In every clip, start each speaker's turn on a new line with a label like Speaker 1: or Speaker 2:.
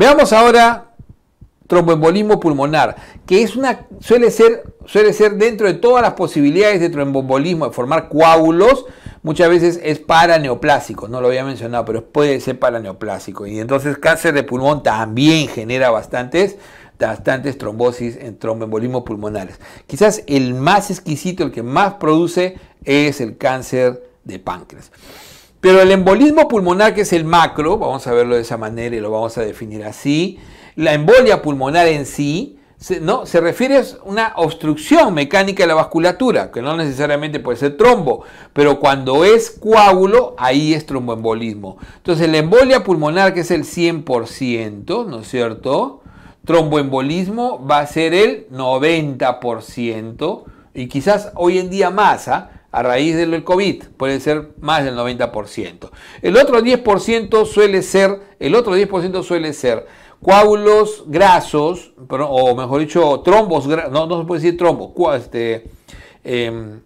Speaker 1: Veamos ahora tromboembolismo pulmonar, que es una, suele, ser, suele ser dentro de todas las posibilidades de tromboembolismo, de formar coágulos, muchas veces es paraneoplásico, no lo había mencionado, pero puede ser paraneoplásico. Y entonces cáncer de pulmón también genera bastantes, bastantes trombosis en tromboembolismo pulmonares. Quizás el más exquisito, el que más produce, es el cáncer de páncreas. Pero el embolismo pulmonar, que es el macro, vamos a verlo de esa manera y lo vamos a definir así, la embolia pulmonar en sí, ¿no? se refiere a una obstrucción mecánica de la vasculatura, que no necesariamente puede ser trombo, pero cuando es coágulo, ahí es tromboembolismo. Entonces la embolia pulmonar, que es el 100%, ¿no es cierto? Tromboembolismo va a ser el 90% y quizás hoy en día más, ¿ah? a raíz del COVID, puede ser más del 90%. El otro 10% suele ser, el otro 10% ser coágulos grasos, o mejor dicho, trombos, no, no se puede decir trombos, este, em,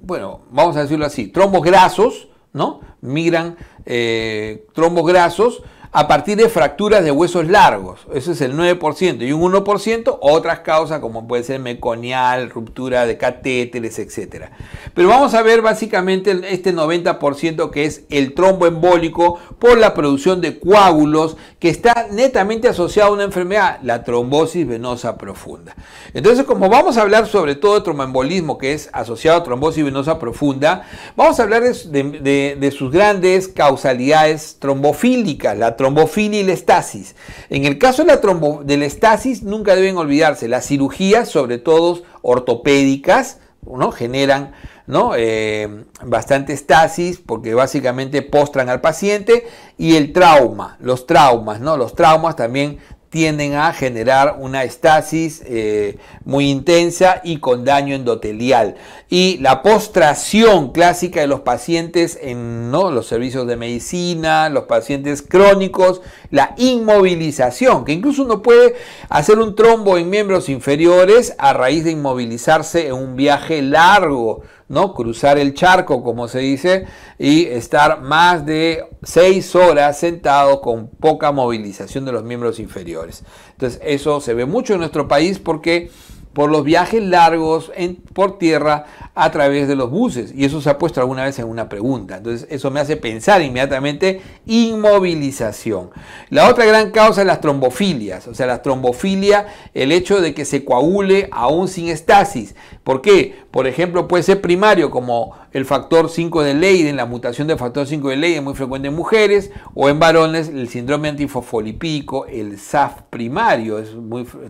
Speaker 1: bueno, vamos a decirlo así, trombos grasos, ¿no? Migran eh, trombos grasos a partir de fracturas de huesos largos, eso es el 9%, y un 1% otras causas como puede ser meconial, ruptura de catéteres, etc. Pero vamos a ver básicamente este 90% que es el tromboembólico por la producción de coágulos que está netamente asociado a una enfermedad, la trombosis venosa profunda. Entonces, como vamos a hablar sobre todo de tromboembolismo que es asociado a trombosis venosa profunda, vamos a hablar de, de sus grandes causalidades trombofílicas, la trombofilia y la estasis. En el caso de la, trombo, del estasis, nunca deben olvidarse, las cirugías, sobre todo ortopédicas, ¿no? generan ¿no? Eh, bastante estasis porque básicamente postran al paciente y el trauma, los traumas, ¿no? los traumas también tienden a generar una estasis eh, muy intensa y con daño endotelial. Y la postración clásica de los pacientes en ¿no? los servicios de medicina, los pacientes crónicos, la inmovilización, que incluso uno puede hacer un trombo en miembros inferiores a raíz de inmovilizarse en un viaje largo ¿no? Cruzar el charco, como se dice, y estar más de seis horas sentado con poca movilización de los miembros inferiores. Entonces, eso se ve mucho en nuestro país porque por los viajes largos en, por tierra a través de los buses. Y eso se ha puesto alguna vez en una pregunta. Entonces eso me hace pensar inmediatamente inmovilización. La otra gran causa es las trombofilias. O sea, la trombofilia, el hecho de que se coagule aún sin estasis. ¿Por qué? Por ejemplo, puede ser primario como el factor 5 de Leiden, la mutación del factor 5 de Leiden muy frecuente en mujeres, o en varones el síndrome antifosfolipídico, el SAF primario,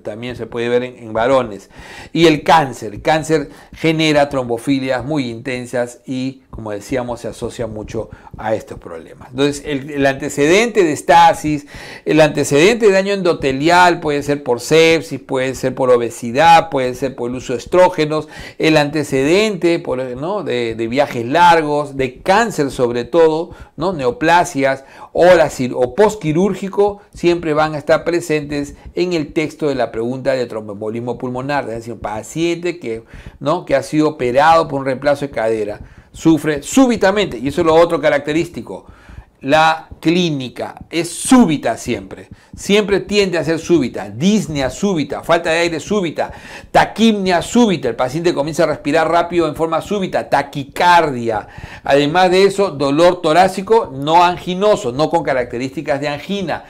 Speaker 1: también se puede ver en, en varones. Y el cáncer, el cáncer genera trombofilias muy intensas y como decíamos, se asocia mucho a estos problemas. Entonces, el, antecedente de estasis, el antecedente de daño endotelial puede ser por sepsis, puede ser por obesidad, puede ser por el uso de estrógenos, el antecedente por, ¿no? de, viajes largos, de cáncer sobre todo, ¿no? neoplasias o, la, o postquirúrgico, siempre van a estar presentes en el texto de la pregunta de tromboembolismo pulmonar, es decir, un paciente que, ¿no? que ha sido operado por un reemplazo de cadera sufre súbitamente, y eso es lo otro característico. La clínica es súbita siempre, siempre tiende a ser súbita, disnea súbita, falta de aire súbita, taquimnia súbita, el paciente comienza a respirar rápido en forma súbita, taquicardia. Además de eso, dolor torácico no anginoso, no con características de angina.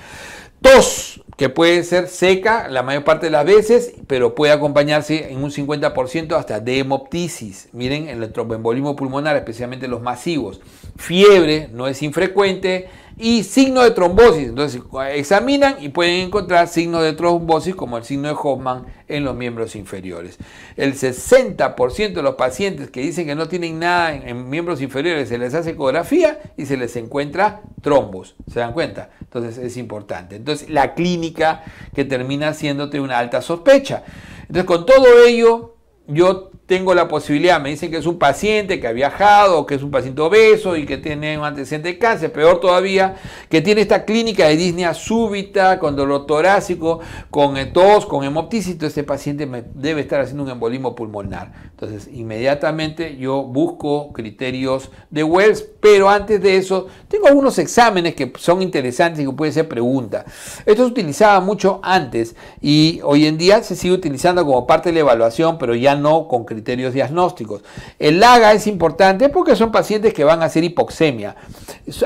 Speaker 1: Tos, que puede ser seca la mayor parte de las veces, pero puede acompañarse en un 50% hasta de hemoptisis. Miren, el tromboembolismo pulmonar, especialmente los masivos. Fiebre no es infrecuente y signo de trombosis. Entonces examinan y pueden encontrar signo de trombosis como el signo de Hoffman en los miembros inferiores. El 60% de los pacientes que dicen que no tienen nada en, en, miembros inferiores se les hace ecografía y se les encuentra trombos. ¿Se dan cuenta? Entonces es importante. Entonces la clínica que termina haciéndote una alta sospecha. Entonces con todo ello yo tengo la posibilidad, me dicen que es un paciente que ha viajado, que es un paciente obeso y que tiene un antecedente de cáncer, peor todavía, que tiene esta clínica de disnea súbita, con dolor torácico, con tos, con hemoptisis, este paciente me debe estar haciendo un embolismo pulmonar. Entonces, inmediatamente yo busco criterios de Wells, pero antes de eso, tengo algunos exámenes que son interesantes y que puede ser pregunta Esto se utilizaba mucho antes y hoy en día se sigue utilizando como parte de la evaluación, pero ya no concretamente criterios diagnósticos. El LAGA es importante porque son pacientes que van a hacer hipoxemia.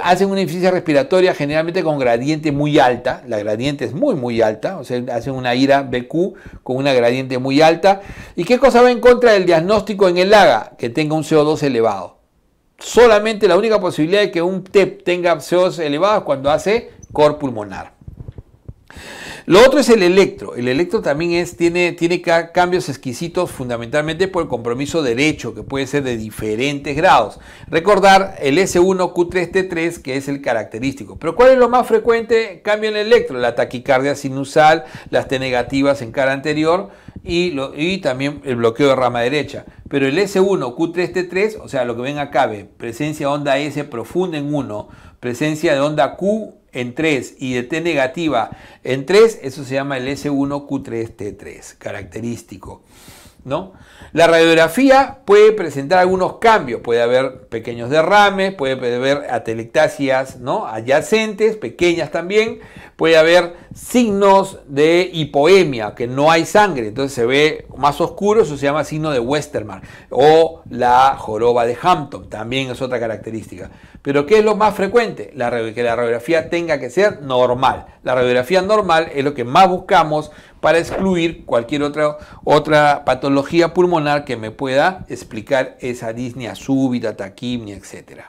Speaker 1: Hacen una insuficiencia respiratoria generalmente con gradiente muy alta. La gradiente es muy, muy alta. O sea, hacen una ira BQ con una gradiente muy alta. ¿Y qué cosa va en contra del diagnóstico en el LAGA? Que tenga un CO2 elevado. Solamente la única posibilidad de que un TEP tenga CO2 elevado es cuando hace cor pulmonar. Lo otro es el electro. El electro también es, tiene, tiene cambios exquisitos fundamentalmente por el compromiso derecho, que puede ser de diferentes grados. Recordar el S1, Q3, T3, que es el característico. Pero ¿cuál es lo más frecuente? Cambio en el electro. La taquicardia sinusal, las T negativas en cara anterior y, también el bloqueo de rama derecha. Pero el S1, Q3, T3, o sea, lo que ven acá, presencia de onda S profunda en 1, presencia de onda Q en 3 y de T negativa en 3, eso se llama el S1Q3T3, característico. ¿no? La radiografía puede presentar algunos cambios, puede haber pequeños derrames, puede haber atelectasias ¿no? adyacentes, pequeñas también, puede haber signos de hipoemia, que no hay sangre, entonces se ve más oscuro, eso se llama signo de Westermark, o la joroba de Hampton, también es otra característica. Pero ¿qué es lo más frecuente? que la radiografía tenga que ser normal. La radiografía normal es lo que más buscamos para excluir cualquier otra, otra patología pulmonar que me pueda explicar esa disnea súbita, taquimnia, etc.